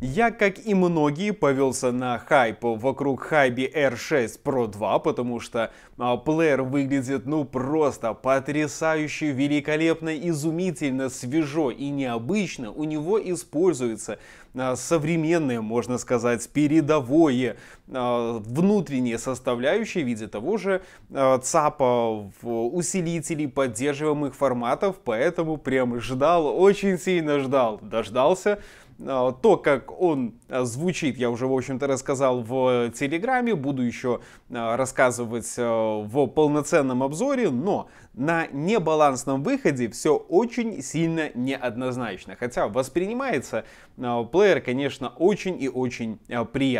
Я, как и многие, повелся на хайп вокруг Hybe R6 Pro 2, потому что а, плеер выглядит ну просто потрясающе, великолепно, изумительно, свежо и необычно. У него используется а, современное, можно сказать, передовое а, внутреннее составляющее в виде того же а, ЦАПа, усилителей поддерживаемых форматов, поэтому прям ждал, очень сильно ждал, дождался. А, то, как он а, звучит, я уже, в общем-то, рассказал в Телеграме, буду еще а, рассказывать в полноценном обзоре, но на небалансном выходе все очень сильно неоднозначно. Хотя воспринимается плеер, конечно, очень и очень приятно.